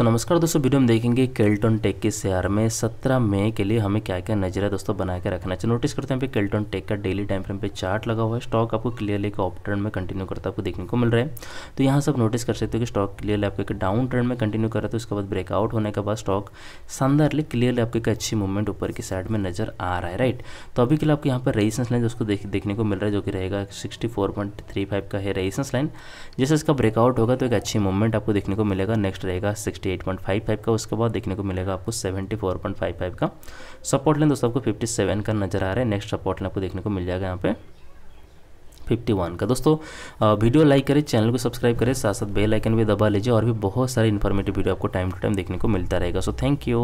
सो नमस्कार दोस्तों वीडियो में देखेंगे केल्टन टेक के शेयर में सत्रह मई के लिए हमें क्या क्या नजर है दोस्तों बना के रखना चाहिए नोटिस करते हैं पे केल्टन टेक का डेली टाइम फ्रेम पे चार्ट लगा हुआ है स्टॉक आपको क्लियरली का ऑफ ट्रेंड में कंटिन्यू करता आपको देखने को मिल रहा है तो यहाँ से आप नोटिस कर सकते हो कि स्टॉक क्लियरली आपको एक डाउन ट्रेंड में कंटिन्यू कर रहा है तो उसके बाद ब्रेकआउट होने के बाद स्टॉक शानदारली क्लियरली आपको एक अच्छी मूवमेंट ऊपर की साइड में नजर आ रहा है राइट तो अभी के लिए आपको यहाँ पर रेजिस्टेंस लाइन उसको देखने को मिल रहा है जो कि रहेगा सिक्सटी का है रेजिस्टेंस लाइन जैसे इसका ब्रेकआउट होगा तो एक अच्छी मूवमेंट आपको देखने को मिलेगा नेक्स्ट रहेगा सिक्सटी एट्टी का उसके बाद देखने को मिलेगा आपको 74.55 का सपोर्ट लें दोस्तों आपको 57 का नजर आ रहा है नेक्स्ट सपोर्ट लें आपको देखने को मिल जाएगा यहाँ पे 51 का दोस्तों वीडियो लाइक करें चैनल को सब्सक्राइब करें साथ साथ बेल आइकन भी दबा लीजिए और भी बहुत सारे इन्फॉर्मेटिव वीडियो आपको टाइम टू टाइम देखने को मिलता रहेगा सो थैंक यू